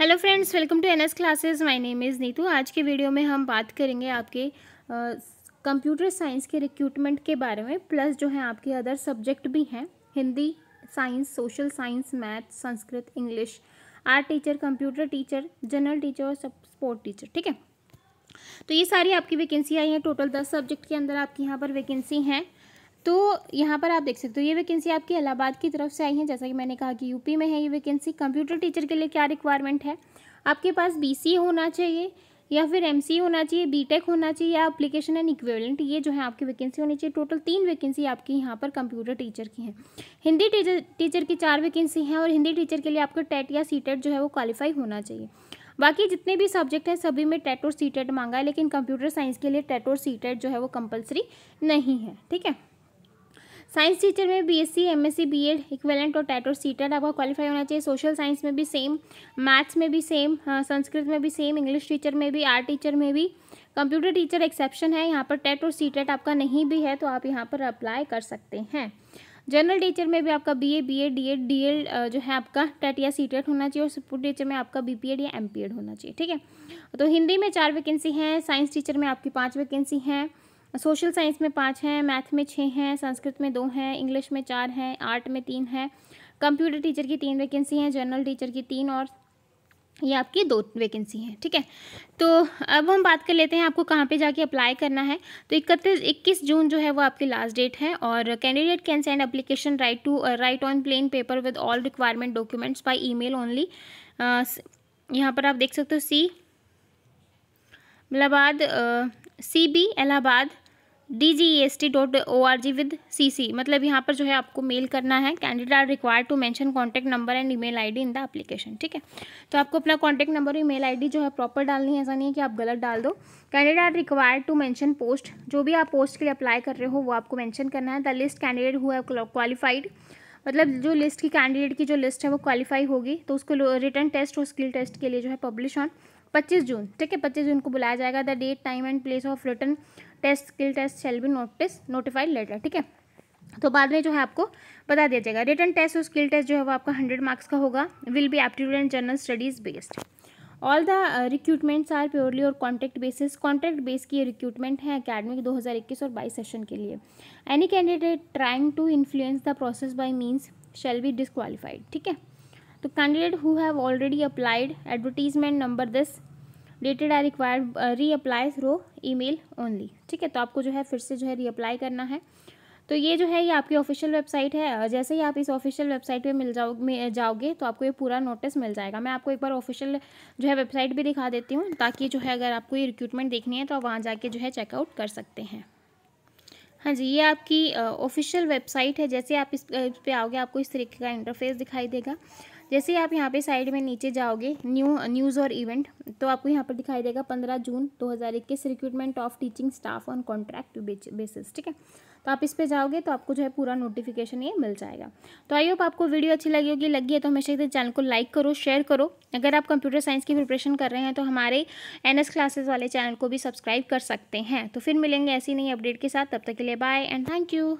hello friends welcome to N S classes my name is Neetu आज के video में हम बात करेंगे आपके कंप्यूटर साइंस के रिक्रूटमेंट के बारे में प्लस जो है आपके अदर सब्जेक्ट भी हैं Hindi science social science math Sanskrit English art teacher computer teacher general teacher और सब स्पोर्ट टीचर ठीक है तो ये सारी आपकी वैकेंसी आई हैं टोटल दस सब्जेक्ट के अंदर आपकी यहाँ पर वैकेंसी हैं तो यहाँ पर आप देख सकते हो ये वैकेंसी आपकी इलाहाबाद की तरफ से आई है जैसा कि मैंने कहा कि यूपी में है ये वैकेंसी कंप्यूटर टीचर के लिए क्या रिक्वायरमेंट है आपके पास बीसी होना चाहिए या फिर एमसी होना चाहिए बीटेक होना चाहिए या अप्लीकेशन एंड इक्वेलेंट ये जो है आपकी वैकेंसी होनी चाहिए टोटल तीन वैकेंसी आपकी यहाँ पर कंप्यूटर टीचर की हैं हिंदी टीचर टीचर की चार वैकेंसी हैं और हिंदी टीचर के लिए आपको टेट या सीटेट जो है वो क्वालिफाई होना चाहिए बाकी जितने भी सब्जेक्ट हैं सभी में टेट और सीटेट मांगा है लेकिन कंप्यूटर साइंस के लिए टेट और सीटेट जो है वो कंपलसरी नहीं है ठीक है साइंस टीचर में B S C M S C B Ed equivalent और टैट और सीटेड आपका क्वालिफाई होना चाहिए सोशल साइंस में भी सेम मैथ्स में भी सेम हाँ, संस्कृत में भी सेम इंग्लिश टीचर में भी आर्ट टीचर में भी कंप्यूटर टीचर एक्सेप्शन है यहाँ पर टेट और सी टेट आपका नहीं भी है तो आप यहाँ पर अप्लाई कर सकते हैं जनरल टीचर में भी आपका B A B Ed D Ed D Ed जो है आपका टेट या सी टेट होना चाहिए और सपोर्ट टीचर में आपका बी पी एड या एम पी एड होना चाहिए ठीक है तो हिंदी में चार वैकेंसी हैं साइंस टीचर में आपकी पाँच वैकेंसी हैं सोशल साइंस में पाँच हैं मैथ में छः हैं संस्कृत में दो हैं इंग्लिश में चार हैं आर्ट में तीन हैं कंप्यूटर टीचर की तीन वैकेंसी हैं जनरल टीचर की तीन और ये आपकी दो वैकेंसी हैं ठीक है तो अब हम बात कर लेते हैं आपको कहाँ पे जाके अप्लाई करना है तो इकतीस इक्कीस जून जो है वो आपकी लास्ट डेट है और candidate can send application write to write on plain paper with all requirement documents email only यहाँ पर आप देख सकते हो C Allahabad C B Allahabad D G E S T dot O R G with C C मतलब यहाँ पर जो है आपको मेल करना है candidate are required to mention contact number and email D in the application ठीक है तो आपको अपना कॉन्टैक्ट नंबर और आई डी जो है प्रॉपर डालनी है ऐसा नहीं है कि आप गलत डाल दो candidate are required to mention post जो भी आप पोस्ट के लिए अप्लाई कर रहे हो वो आपको मैंशन करना है द लिस्ट कैंडिडेट हुआ क्वालिफाइड मतलब जो लिस्ट की कैंडिडेट की जो लिस्ट है वो क्वालिफाई होगी तो उसको रिटर्न टेस्ट और स्किल टेस्ट के लिए जो है पब्लिश ऑन पच्चीस जून ठीक है पच्चीस जून को बुलाया जाएगा the date time and place of written test skill test shall be notice notified letter ठीक है तो बाद में जो है आपको बता दिया जाएगा रिटर्न टेस्ट और स्किल टेस्ट जो है वो आपका हंड्रेड मार्क्स का होगा will be aptitude and general studies based all the recruitments are purely और कॉन्ट्रैक्ट बेसिस कॉन्ट्रैक्ट बेस की रिक्रूटमेंट है अकेडमिक 2021 और 22 सेशन के लिए any candidate trying to influence the process by means shall be disqualified ठीक है तो candidate who have already applied advertisement number this dated I required reapply through email only ठीक है तो आपको जो है फिर से जो है रीअप्लाई करना है तो ये जो है ये आपकी ऑफिशियल वेबसाइट है जैसे ही आप इस ऑफिशियल वेबसाइट पे मिल जाओ जाओगे तो आपको ये पूरा नोटिस मिल जाएगा मैं आपको एक बार ऑफिशियल जो है वेबसाइट भी दिखा देती हूँ ताकि जो है अगर आपको ये रिक्रूटमेंट देखनी है तो आप वहाँ जाके जो है चेकआउट कर सकते हैं हाँ जी ये आपकी ऑफिशियल वेबसाइट है जैसे आप इस पर आओगे आपको इस तरीके का इंटरफेस दिखाई देगा जैसे ही आप यहाँ पे साइड में नीचे जाओगे न्यू न्यूज़ और इवेंट तो आपको यहाँ पर दिखाई देगा पंद्रह जून दो हज़ार इक्कीस recruitment of teaching staff on contract basis ठीक है तो आप इस पे जाओगे तो आपको जो है पूरा नोटिफिकेशन ये मिल जाएगा तो आई होप आपको वीडियो अच्छी लगी होगी लगी है तो हमेशा इधर चैनल को लाइक करो शेयर करो अगर आप कंप्यूटर साइंस की प्रिपरेशन कर रहे हैं तो हमारे एन क्लासेस वाले चैनल को भी सब्सक्राइब कर सकते हैं तो फिर मिलेंगे ऐसी नई अपडेट के साथ तब तक के लिए बाय एंड थैंक यू